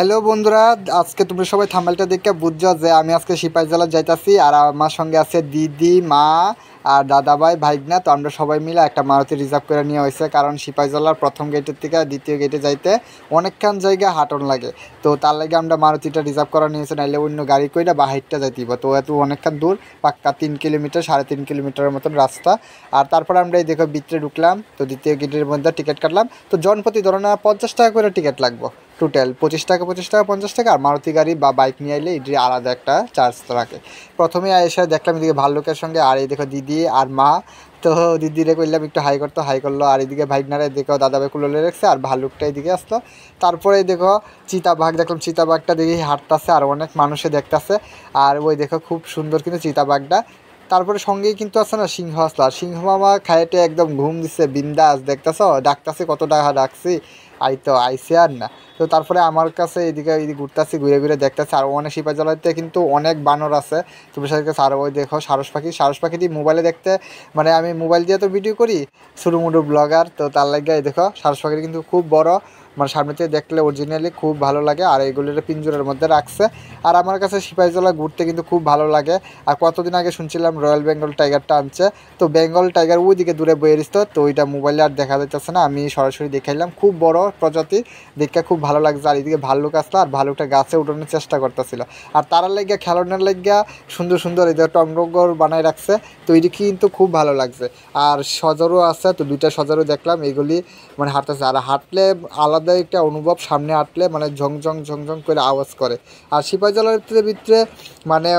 hello বন্ধুরা আজকে তোমরা সবাই থামেলটা দেখে বুঝছো যে আমি আজকে সিপাই জেলা যাইতাছি আর আমার সঙ্গে আছে দিদি মা আর দাদা ভাই ভাইগনা তো আমরা সবাই মিলে একটা মারুতি রিজার্ভ করে নিয়ে হয়েছে কারণ জেলার প্রথম গেটের থেকে দ্বিতীয় গেটে যাইতে অনেকক্ষণ জায়গা হাঁটন লাগে তো তার লাগে আমরা মারুতিটা রিজার্ভ করা নিয়েছে নাইলে অন্য গাড়ি কইটা বাহিরটা যাইতেইব তো এত অনেকক্ষণ দূর পাক্কা তিন কিলোমিটার সাড়ে তিন কিলোমিটারের মতন রাস্তা আর তারপর আমরা এই দেখো বিত্রে ঢুকলাম তো দ্বিতীয় গেটের মধ্যে টিকিট কাটলাম তো জনপ্রতি ধরো না পঞ্চাশ টাকা করে টিকিট লাগবো টোটাল পঁচিশ টাকা পঁচিশ টাকা পঞ্চাশ টাকা আর মারুতি গাড়ি বা বাইক নিয়ে এলে এটির আলাদা একটা চার্জ থাকে প্রথমে এসে দেখলাম এদিকে ভাল্লুকের সঙ্গে আর এই দেখো দিদি আর মা তো দিদিরে করলাম একটু হাই করতো হাই করলো আর এদিকে ভাইগনারা দেখো দাদা ভাই কুলোলে রেখেছে আর ভাল্লুকটা এদিকে আসতো তারপরে দেখো চিতাবাঘ দেখলাম চিতাবাঘটা দেখি হাঁটতেছে আর অনেক মানুষে দেখতেছে আর ওই দেখো খুব সুন্দর কিন্তু চিতাবাঘটা তারপরে সঙ্গেই কিন্তু আছে না সিংহ আসলো আর সিংহ মামা খায়েটে একদম ঘুম দিচ্ছে বিন্দাস দেখতেছ ডাকতেছে কত টাকা ডাকছি আই তো আইসি আর না তো তারপরে আমার কাছে এদিকে এদিকে ঘুরতেছি ঘুরে ঘুরে দেখতেছি আর অনেক শিপাজলাতে কিন্তু অনেক বানর আছে তোমার সাথে সার ওই দেখো সারস পাখি সারস পাখি দিয়ে মোবাইলে দেখতে মানে আমি মোবাইল দিয়ে তো ভিডিও করি মুডু ব্লগার তো তার লাগে দেখো সারস পাখিটি কিন্তু খুব বড় মানে সামনে থেকে দেখলে অরিজিনালি খুব ভালো লাগে আর এইগুলো পিঞ্জুরের মধ্যে রাখছে আর আমার কাছে সিপাহিজলা ঘুরতে কিন্তু খুব ভালো লাগে আর কতদিন আগে শুনছিলাম রয়্যাল বেঙ্গল টাইগারটা আনছে তো বেঙ্গল টাইগার ওইদিকে দূরে বইয়েরিস তো ওইটা মোবাইলে আর দেখা যাইতেছে না আমি সরাসরি দেখাইলাম খুব বড় প্রজাতি দেখতে খুব ভালো লাগছে আর এদিকে ভাল্লুক আসলো আর ভাল্লুকটা গাছে উঠানোর চেষ্টা করতেছিল আর তারা লেগে খেলোয়াড়ের লেগে সুন্দর সুন্দর এই যে টংরগর বানায় রাখছে তো এটি কিন্তু খুব ভালো লাগছে আর সজরও আছে তো দুইটা সজরও দেখলাম এগুলি মানে হাঁটতেছে আর হাঁটলে আলাদা আলাদাই একটা অনুভব সামনে আটলে মানে ঝংঝং ঝংঝং করে আওয়াজ করে আর সিপাহী জলের ভিতরে মানে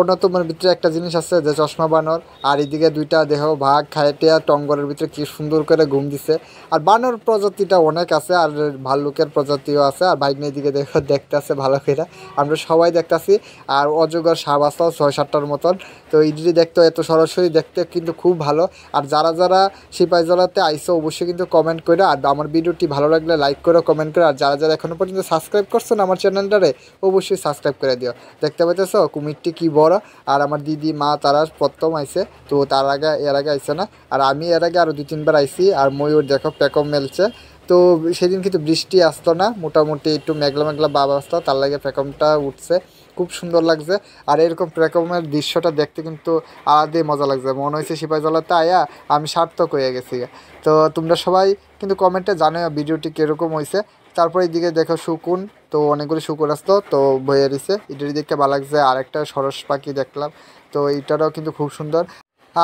অন্যতম ভিতরে একটা জিনিস আছে যে চশমা বানর আর এদিকে দুইটা দেহ ভাগ খাইটিয়া টঙ্গরের ভিতরে কি সুন্দর করে ঘুম দিছে আর বানর প্রজাতিটা অনেক আছে আর ভাল্লুকের প্রজাতিও আছে আর বাইক নিয়ে এদিকে দেখো দেখতে আছে ভালো করে আমরা সবাই দেখতেছি আর অজগর সাপ আছে ছয় সাতটার মতন তো ইডলি দেখতে এত সরাসরি দেখতে কিন্তু খুব ভালো আর যারা যারা সিপাহী জলাতে আইসো অবশ্যই কিন্তু কমেন্ট করে আর আমার ভিডিওটি ভালো লাগলে লাইক করে কমেন্ট করো আর যারা যারা এখনও পর্যন্ত সাবস্ক্রাইব করছো না আমার চ্যানেলটারে অবশ্যই সাবস্ক্রাইব করে দিও দেখতে পাইতেছ কুমিরটি কি বড় আর আমার দিদি মা তারা প্রথম আইসে তো তার আগে এর আগে আইসে না আর আমি এর আগে আরও দু তিনবার আইছি আর ময়ূর দেখো পেকম মেলছে তো সেদিন কিন্তু বৃষ্টি আসতো না মোটামুটি একটু মেঘলা মেঘলা বাবা আসতো তার লাগে প্যাকমটা উঠছে খুব সুন্দর লাগছে আর এরকম প্যাকমের দৃশ্যটা দেখতে কিন্তু আলাদাই মজা লাগছে মনে হয়েছে জলাতে আয়া আমি সার্থক হয়ে গেছি তো তোমরা সবাই কিন্তু কমেন্টে জানো ভিডিওটি কীরকম হয়েছে তারপর এইদিকে দেখো শুকুন তো অনেকগুলি শুকুন আসতো তো বইয়ে দিছে এটার দেখতে ভালো লাগছে আরেকটা সরস পাখি দেখলাম তো এইটারও কিন্তু খুব সুন্দর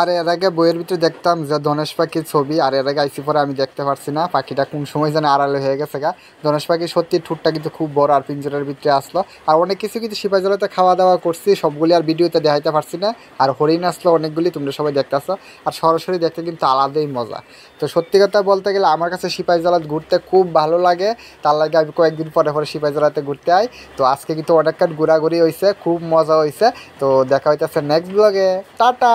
আর এর আগে বইয়ের ভিতরে দেখতাম যে ধনেশ পাখির ছবি আর এর আগে আইসি পরে আমি দেখতে পারছি না পাখিটা কোন সময় যেন আড়ালে হয়ে গেছে গা ধনেশ পাখি সত্যি ঠুটটা কিন্তু খুব বড় আর পিঞ্জরের ভিতরে আসলো আর অনেক কিছু কিন্তু সিপাহজলাতে খাওয়া দাওয়া করছি সবগুলি আর ভিডিওতে দেখাইতে পারছি না আর হরিণ আসলো অনেকগুলি তোমরা সবাই আসো আর সরাসরি দেখতে কিন্তু আলাদাই মজা তো সত্যি কথা বলতে গেলে আমার কাছে সিপাহজলা ঘুরতে খুব ভালো লাগে তার লাগে আমি কয়েকদিন পরে পরে সিপাহজলাতে ঘুরতে আই তো আজকে কিন্তু অনেকক্ষণ ঘোরাঘুরি হয়েছে খুব মজা হয়েছে তো দেখা হইতেছে নেক্সট ব্লগে টাটা